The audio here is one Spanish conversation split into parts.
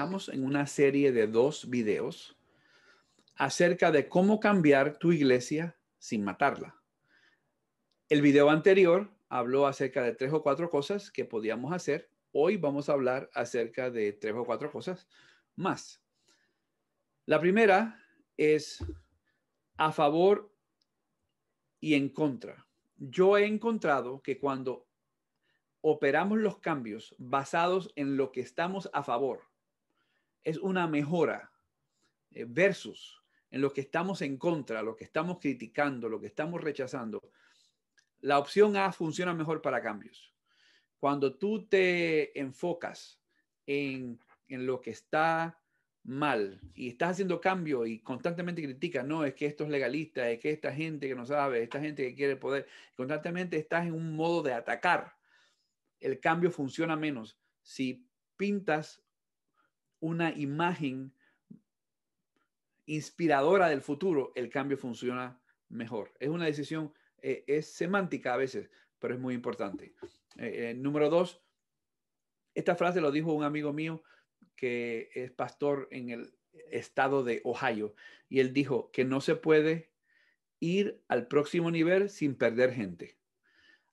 estamos en una serie de dos videos acerca de cómo cambiar tu iglesia sin matarla. El video anterior habló acerca de tres o cuatro cosas que podíamos hacer. Hoy vamos a hablar acerca de tres o cuatro cosas más. La primera es a favor y en contra. Yo he encontrado que cuando operamos los cambios basados en lo que estamos a favor es una mejora eh, versus en lo que estamos en contra, lo que estamos criticando, lo que estamos rechazando. La opción A funciona mejor para cambios. Cuando tú te enfocas en, en lo que está mal y estás haciendo cambio y constantemente critica no, es que esto es legalista, es que esta gente que no sabe, esta gente que quiere poder, constantemente estás en un modo de atacar, el cambio funciona menos. Si pintas una imagen inspiradora del futuro, el cambio funciona mejor. Es una decisión, eh, es semántica a veces, pero es muy importante. Eh, eh, número dos, esta frase lo dijo un amigo mío que es pastor en el estado de Ohio y él dijo que no se puede ir al próximo nivel sin perder gente.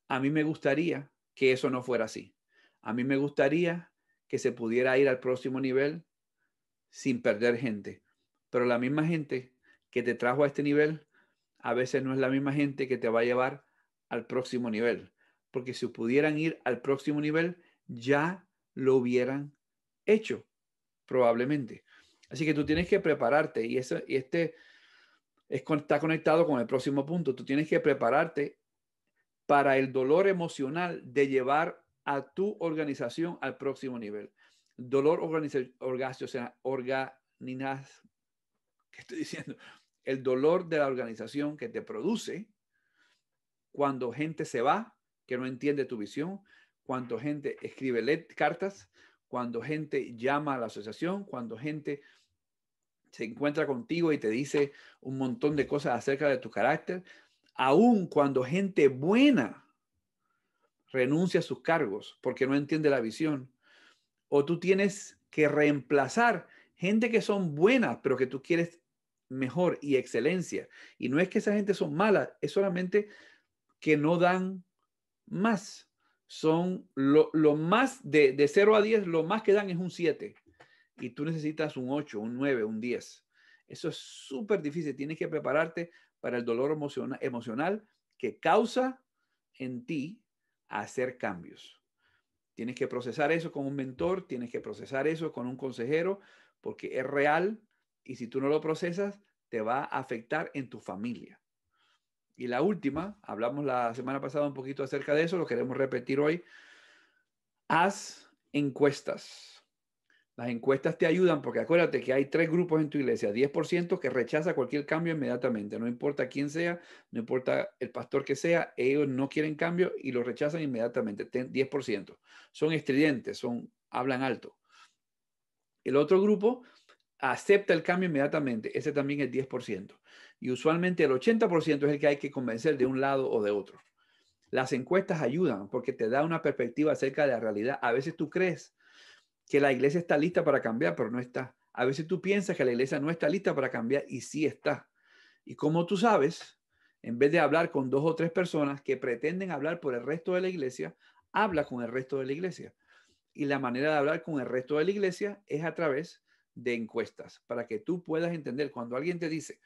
A mí me gustaría que eso no fuera así. A mí me gustaría que se pudiera ir al próximo nivel sin perder gente. Pero la misma gente que te trajo a este nivel, a veces no es la misma gente que te va a llevar al próximo nivel. Porque si pudieran ir al próximo nivel, ya lo hubieran hecho, probablemente. Así que tú tienes que prepararte y, eso, y este está conectado con el próximo punto. Tú tienes que prepararte para el dolor emocional de llevar a tu organización al próximo nivel. Dolor organiz, ¿qué estoy diciendo? El dolor de la organización que te produce cuando gente se va, que no entiende tu visión, cuando gente escribe cartas, cuando gente llama a la asociación, cuando gente se encuentra contigo y te dice un montón de cosas acerca de tu carácter, aún cuando gente buena renuncia a sus cargos porque no entiende la visión. O tú tienes que reemplazar gente que son buenas, pero que tú quieres mejor y excelencia. Y no es que esa gente son malas, es solamente que no dan más. Son lo, más de, de 0 a 10, lo más que dan es un 7. Y tú necesitas un 8, un 9, un 10. Eso es súper difícil. Tienes que prepararte para el dolor emocional que causa en ti hacer cambios. Tienes que procesar eso con un mentor, tienes que procesar eso con un consejero, porque es real y si tú no lo procesas, te va a afectar en tu familia. Y la última, hablamos la semana pasada un poquito acerca de eso, lo queremos repetir hoy. Haz encuestas las encuestas te ayudan porque acuérdate que hay tres grupos en tu iglesia, 10% que rechaza cualquier cambio inmediatamente, no importa quién sea, no importa el pastor que sea, ellos no quieren cambio y lo rechazan inmediatamente, 10%. Son estridentes, son hablan alto. El otro grupo acepta el cambio inmediatamente, ese también es 10%. Y usualmente el 80% es el que hay que convencer de un lado o de otro. Las encuestas ayudan porque te da una perspectiva acerca de la realidad. A veces tú crees que la iglesia está lista para cambiar, pero no está. A veces tú piensas que la iglesia no está lista para cambiar y sí está. Y como tú sabes, en vez de hablar con dos o tres personas que pretenden hablar por el resto de la iglesia, habla con el resto de la iglesia. Y la manera de hablar con el resto de la iglesia es a través de encuestas, para que tú puedas entender cuando alguien te dice,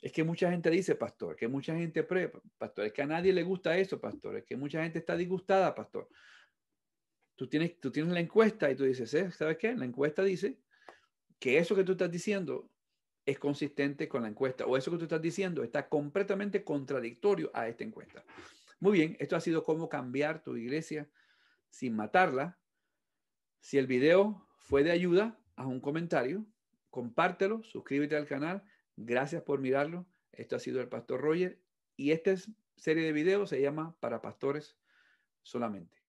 es que mucha gente dice, pastor, que mucha gente pre, pastor, es que a nadie le gusta eso, pastor, es que mucha gente está disgustada, pastor tú tienes, tú tienes la encuesta y tú dices, eh, ¿sabes qué? La encuesta dice que eso que tú estás diciendo es consistente con la encuesta o eso que tú estás diciendo está completamente contradictorio a esta encuesta. Muy bien, esto ha sido cómo cambiar tu iglesia sin matarla. Si el video fue de ayuda, haz un comentario, compártelo, suscríbete al canal. Gracias por mirarlo. Esto ha sido el Pastor Roger y esta serie de videos se llama Para Pastores solamente.